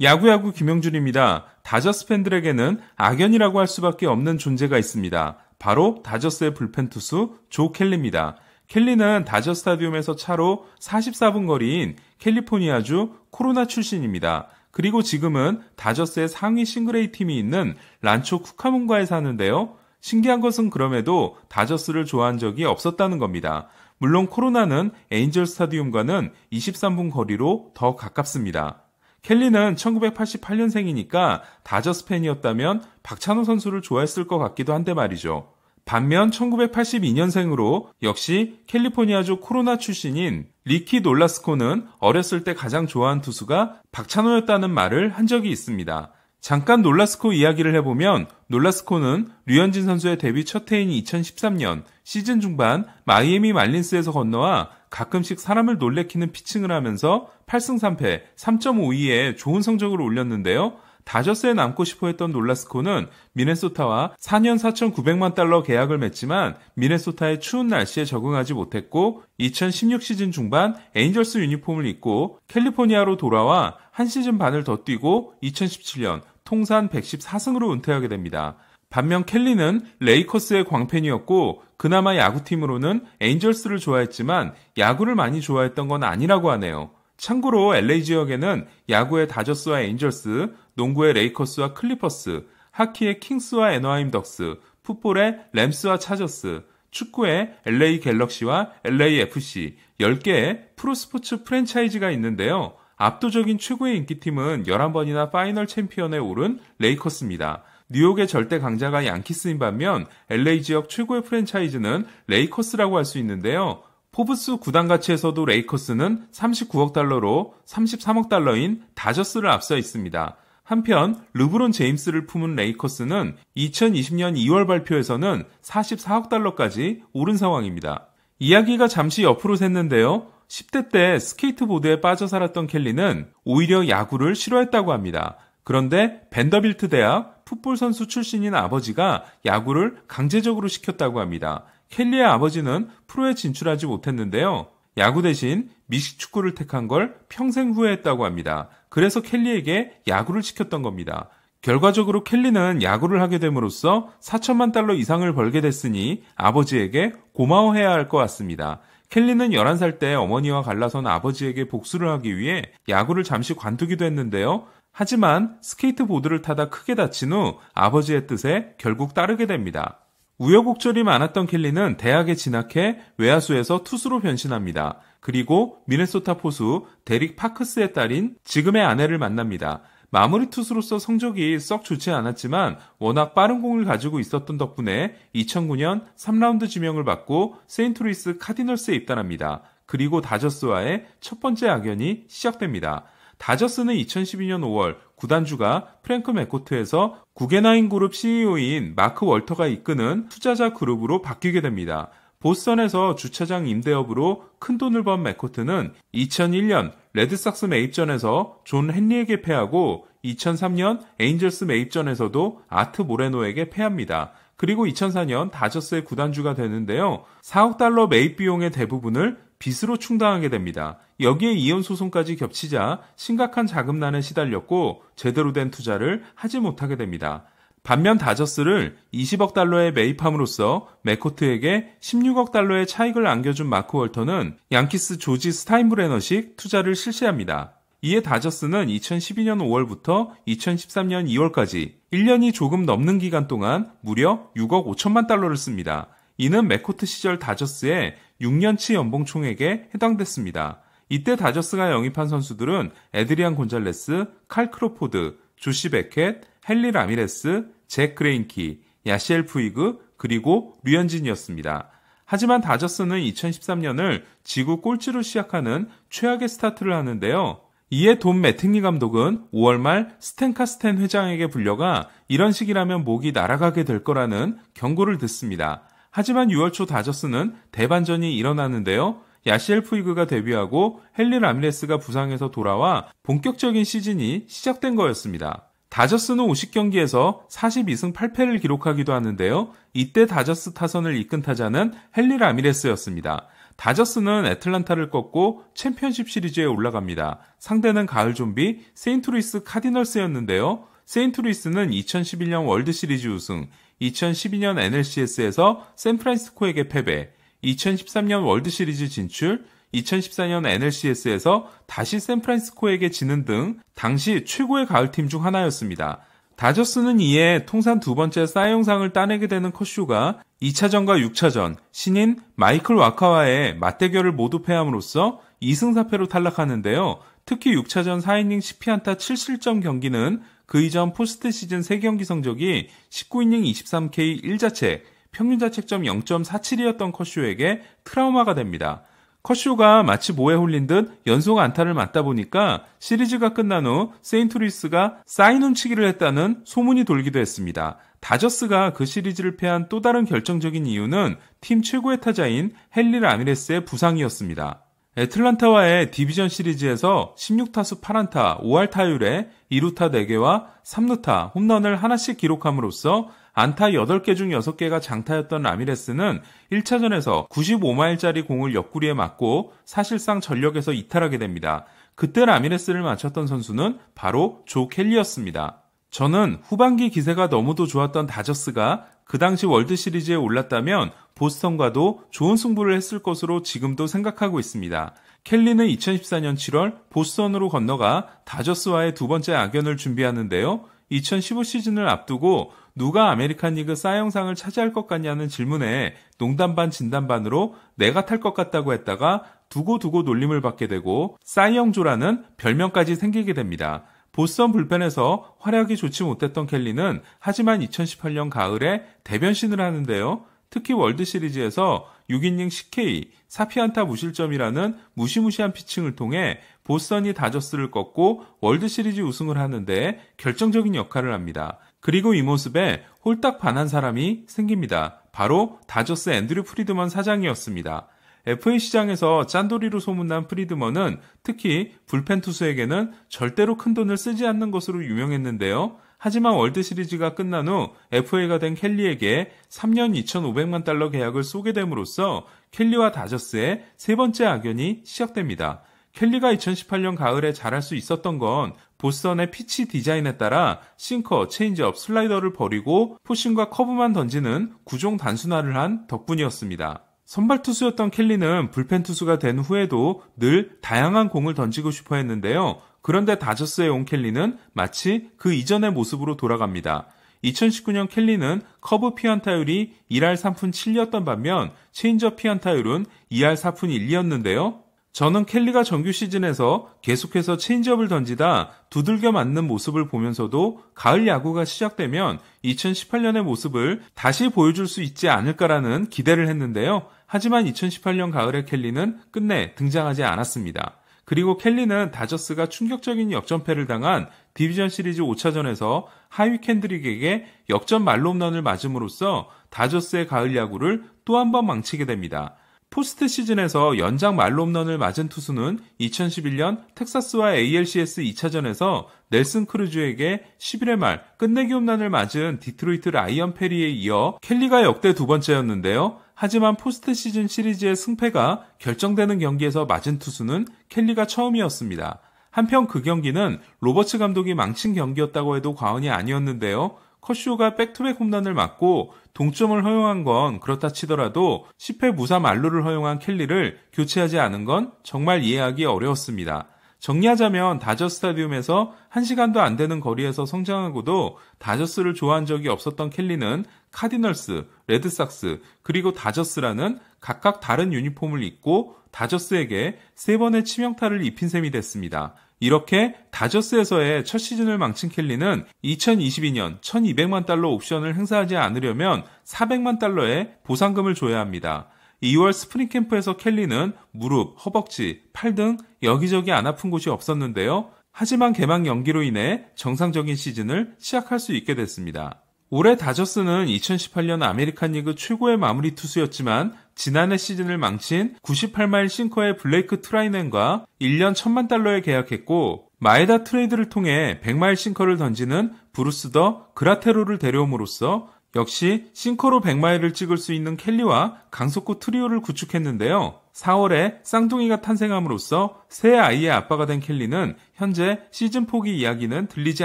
야구야구 김영준입니다. 다저스 팬들에게는 악연이라고 할 수밖에 없는 존재가 있습니다. 바로 다저스의 불펜 투수 조 켈리입니다. 켈리는 다저 스타디움에서 스 차로 44분 거리인 캘리포니아주 코로나 출신입니다. 그리고 지금은 다저스의 상위 싱글레이 팀이 있는 란초 쿠카문과에 사는데요. 신기한 것은 그럼에도 다저스를 좋아한 적이 없었다는 겁니다. 물론 코로나는 에인절 스타디움과는 23분 거리로 더 가깝습니다. 켈리는 1988년생이니까 다저스 팬이었다면 박찬호 선수를 좋아했을 것 같기도 한데 말이죠. 반면 1982년생으로 역시 캘리포니아주 코로나 출신인 리키 놀라스코는 어렸을 때 가장 좋아한 투수가 박찬호였다는 말을 한 적이 있습니다. 잠깐 놀라스코 이야기를 해보면 놀라스코는 류현진 선수의 데뷔 첫 해인 2013년 시즌 중반 마이애미 말린스에서 건너와 가끔씩 사람을 놀래키는 피칭을 하면서 8승 3패 3.52에 좋은 성적을 올렸는데요. 다저스에 남고 싶어 했던 놀라스코는 미네소타와 4년 4,900만 달러 계약을 맺지만 미네소타의 추운 날씨에 적응하지 못했고 2016 시즌 중반 에인절스 유니폼을 입고 캘리포니아로 돌아와 한 시즌 반을 더 뛰고 2017년 통산 114승으로 은퇴하게 됩니다. 반면 켈리는 레이커스의 광팬이었고 그나마 야구팀으로는 에인절스를 좋아했지만 야구를 많이 좋아했던 건 아니라고 하네요. 참고로 LA 지역에는 야구의 다저스와 에인절스, 농구의 레이커스와 클리퍼스, 하키의 킹스와 애너하임 덕스, 풋볼의 램스와 차저스, 축구의 LA 갤럭시와 LAFC 10개의 프로스포츠 프랜차이즈가 있는데요. 압도적인 최고의 인기팀은 11번이나 파이널 챔피언에 오른 레이커스입니다. 뉴욕의 절대 강자가 양키스인 반면 LA 지역 최고의 프랜차이즈는 레이커스라고 할 수 있는데요. 포브스 구단 가치에서도 레이커스는 39억 달러로 33억 달러인 다저스를 앞서 있습니다. 한편 르브론 제임스를 품은 레이커스는 2020년 2월 발표에서는 44억 달러까지 오른 상황입니다. 이야기가 잠시 옆으로 샜는데요. 10대 때 스케이트보드에 빠져 살았던 켈리는 오히려 야구를 싫어했다고 합니다. 그런데 벤더빌트 대학 풋볼 선수 출신인 아버지가 야구를 강제적으로 시켰다고 합니다. 켈리의 아버지는 프로에 진출하지 못했는데요. 야구 대신 미식축구를 택한 걸 평생 후회했다고 합니다. 그래서 켈리에게 야구를 시켰던 겁니다. 결과적으로 켈리는 야구를 하게 됨으로써 4천만 달러 이상을 벌게 됐으니 아버지에게 고마워해야 할 것 같습니다. 켈리는 11살 때 어머니와 갈라선 아버지에게 복수를 하기 위해 야구를 잠시 관두기도 했는데요. 하지만 스케이트보드를 타다 크게 다친 후 아버지의 뜻에 결국 따르게 됩니다. 우여곡절이 많았던 켈리는 대학에 진학해 외야수에서 투수로 변신합니다. 그리고 미네소타 포수 데릭 파크스의 딸인 지금의 아내를 만납니다. 마무리 투수로서 성적이 썩 좋지 않았지만 워낙 빠른 공을 가지고 있었던 덕분에 2009년 3라운드 지명을 받고 세인트루이스 카디널스에 입단합니다. 그리고 다저스와의 첫 번째 악연이 시작됩니다. 다저스는 2012년 5월 구단주가 프랭크 맥코트에서 구겐하인 그룹 CEO인 마크 월터가 이끄는 투자자 그룹으로 바뀌게 됩니다. 보스턴에서 주차장 임대업으로 큰돈을 번 맥코트는 2001년 레드삭스 매입전에서 존 헨리에게 패하고 2003년 에인절스 매입전에서도 아트 모레노에게 패합니다. 그리고 2004년 다저스의 구단주가 되는데요. 4억 달러 매입 비용의 대부분을 빚으로 충당하게 됩니다. 여기에 이혼 소송까지 겹치자 심각한 자금난에 시달렸고 제대로 된 투자를 하지 못하게 됩니다. 반면 다저스를 20억 달러에 매입함으로써 맥코트에게 16억 달러의 차익을 안겨준 마크 월터는 양키스 조지 스타인브레너식 투자를 실시합니다. 이에 다저스는 2012년 5월부터 2013년 2월까지 1년이 조금 넘는 기간 동안 무려 6억 5천만 달러를 씁니다. 이는 맥코트 시절 다저스의 6년치 연봉 총액에 해당됐습니다. 이때 다저스가 영입한 선수들은 에드리안 곤잘레스, 칼 크로포드, 조시 베켓, 헨리 라미레스, 잭 그레인키, 야시엘 푸이그, 그리고 류현진이었습니다. 하지만 다저스는 2013년을 지구 꼴찌로 시작하는 최악의 스타트를 하는데요. 이에 돈매트리 감독은 5월 말 스탠카스텐 회장에게 불려가 이런 식이라면 목이 날아가게 될 거라는 경고를 듣습니다. 하지만 6월 초 다저스는 대반전이 일어나는데요. 야시엘 푸이그가 데뷔하고 헨리 라미레스가 부상해서 돌아와 본격적인 시즌이 시작된 거였습니다. 다저스는 50경기에서 42승 8패를 기록하기도 하는데요. 이때 다저스 타선을 이끈 타자는 헨리 라미레스였습니다. 다저스는 애틀란타를 꺾고 챔피언십 시리즈에 올라갑니다. 상대는 가을 좀비 세인트루이스 카디널스였는데요. 세인트루이스는 2011년 월드 시리즈 우승, 2012년 NLCS에서 샌프란시스코에게 패배, 2013년 월드 시리즈 진출, 2014년 NLCS에서 다시 샌프란시스코에게 지는 등 당시 최고의 가을팀 중 하나였습니다. 다저스는 이에 통산 두 번째 사이 상을 따내게 되는 커쇼가 2차전과 6차전 신인 마이클 와카와의 맞대결을 모두 패함으로써 2승 4패로 탈락하는데요. 특히 6차전 4이닝 10피안타 7실점 경기는 그 이전 포스트 시즌 3경기 성적이 19이닝 23K 1자책, 평균 자책점 0.47이었던 커쇼에게 트라우마가 됩니다. 커쇼가 마치 모에 홀린 듯 연속 안타를 맞다 보니까 시리즈가 끝난 후 세인트루이스가 사인 훔치기를 했다는 소문이 돌기도 했습니다. 다저스가 그 시리즈를 패한 또 다른 결정적인 이유는 팀 최고의 타자인 헨리 라미레스의 부상이었습니다. 애틀란타와의 디비전 시리즈에서 16타수 8안타 5할 타율에 2루타 4개와 3루타 홈런을 하나씩 기록함으로써 안타 8개 중 6개가 장타였던 라미레스는 1차전에서 95마일짜리 공을 옆구리에 맞고 사실상 전력에서 이탈하게 됩니다. 그때 라미레스를 맞췄던 선수는 바로 조 켈리였습니다. 저는 후반기 기세가 너무도 좋았던 다저스가 그 당시 월드 시리즈에 올랐다면 보스턴과도 좋은 승부를 했을 것으로 지금도 생각하고 있습니다. 켈리는 2014년 7월 보스턴으로 건너가 다저스와의 두 번째 악연을 준비하는데요. 2015 시즌을 앞두고 누가 아메리칸 리그 사영상을 차지할 것 같냐는 질문에 농담 반 진담 반으로 내가 탈 것 같다고 했다가 두고두고 놀림을 받게 되고 싸이영조라는 별명까지 생기게 됩니다. 보스턴 불펜에서 활약이 좋지 못했던 켈리는 하지만 2018년 가을에 대변신을 하는데요. 특히 월드 시리즈에서 6이닝 CK 사피안타 무실점이라는 무시무시한 피칭을 통해 보스턴이 다저스를 꺾고 월드시리즈 우승을 하는데 결정적인 역할을 합니다. 그리고 이 모습에 홀딱 반한 사람이 생깁니다. 바로 다저스 앤드류 프리드먼 사장이었습니다. FA 시장에서 짠돌이로 소문난 프리드먼은 특히 불펜 투수에게는 절대로 큰 돈을 쓰지 않는 것으로 유명했는데요. 하지만 월드 시리즈가 끝난 후 FA가 된 켈리에게 3년 2,500만 달러 계약을 쏘게 됨으로써 켈리와 다저스의 세 번째 악연이 시작됩니다. 켈리가 2018년 가을에 잘할 수 있었던 건 보스턴의 피치 디자인에 따라 싱커, 체인지업, 슬라이더를 버리고 포싱과 커브만 던지는 구종 단순화를 한 덕분이었습니다. 선발 투수였던 켈리는 불펜 투수가 된 후에도 늘 다양한 공을 던지고 싶어 했는데요. 그런데 다저스의 온 켈리는 마치 그 이전의 모습으로 돌아갑니다. 2019년 켈리는 커브 피안타율이 1할 3푼 7이었던 반면 체인저 피안타율은 2할 4푼 1이었는데요. 저는 켈리가 정규 시즌에서 계속해서 체인지업을 던지다 두들겨 맞는 모습을 보면서도 가을 야구가 시작되면 2018년의 모습을 다시 보여줄 수 있지 않을까라는 기대를 했는데요. 하지만 2018년 가을의 켈리는 끝내 등장하지 않았습니다. 그리고 켈리는 다저스가 충격적인 역전패를 당한 디비전 시리즈 5차전에서 하위 캔드릭에게 역전 말홈런을 맞음으로써 다저스의 가을 야구를 또 한 번 망치게 됩니다. 포스트 시즌에서 연장 말홈런을 맞은 투수는 2011년 텍사스와 ALCS 2차전에서 넬슨 크루즈에게 11회 말 끝내기 홈런을 맞은 디트로이트 라이언 페리에 이어 켈리가 역대 두 번째였는데요. 하지만 포스트 시즌 시리즈의 승패가 결정되는 경기에서 맞은 투수는 켈리가 처음이었습니다. 한편 그 경기는 로버츠 감독이 망친 경기였다고 해도 과언이 아니었는데요. 커쇼가 백투백 홈런을 맞고 동점을 허용한 건 그렇다 치더라도 10회 무사 만루를 허용한 켈리를 교체하지 않은 건 정말 이해하기 어려웠습니다. 정리하자면 다저스 스타디움에서 1시간도 안 되는 거리에서 성장하고도 다저스를 좋아한 적이 없었던 켈리는 카디널스, 레드삭스, 그리고 다저스라는 각각 다른 유니폼을 입고 다저스에게 세 번의 치명타를 입힌 셈이 됐습니다. 이렇게 다저스에서의 첫 시즌을 망친 켈리는 2022년 1200만 달러 옵션을 행사하지 않으려면 400만 달러의 보상금을 줘야 합니다. 2월 스프링 캠프에서 켈리는 무릎, 허벅지, 팔 등 여기저기 안 아픈 곳이 없었는데요. 하지만 개막 연기로 인해 정상적인 시즌을 시작할 수 있게 됐습니다. 올해 다저스는 2018년 아메리칸 리그 최고의 마무리 투수였지만 지난해 시즌을 망친 98마일 싱커의 블레이크 트라이넨과 1년 1천만 달러에 계약했고 마에다 트레이드를 통해 100마일 싱커를 던지는 브루스 더 그라테로를 데려옴으로써 역시 싱커로 100마일을 찍을 수 있는 켈리와 강속구 트리오를 구축했는데요. 4월에 쌍둥이가 탄생함으로써 새 아이의 아빠가 된 켈리는 현재 시즌 포기 이야기는 들리지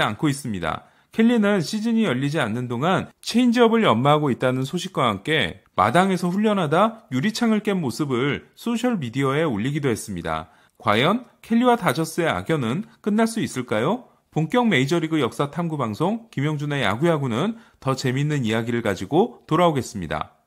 않고 있습니다. 켈리는 시즌이 열리지 않는 동안 체인지업을 연마하고 있다는 소식과 함께 마당에서 훈련하다 유리창을 깬 모습을 소셜미디어에 올리기도 했습니다. 과연 켈리와 다저스의 악연은 끝날 수 있을까요? 본격 메이저리그 역사 탐구 방송 김영준의 야구야구는 더 재밌는 이야기를 가지고 돌아오겠습니다.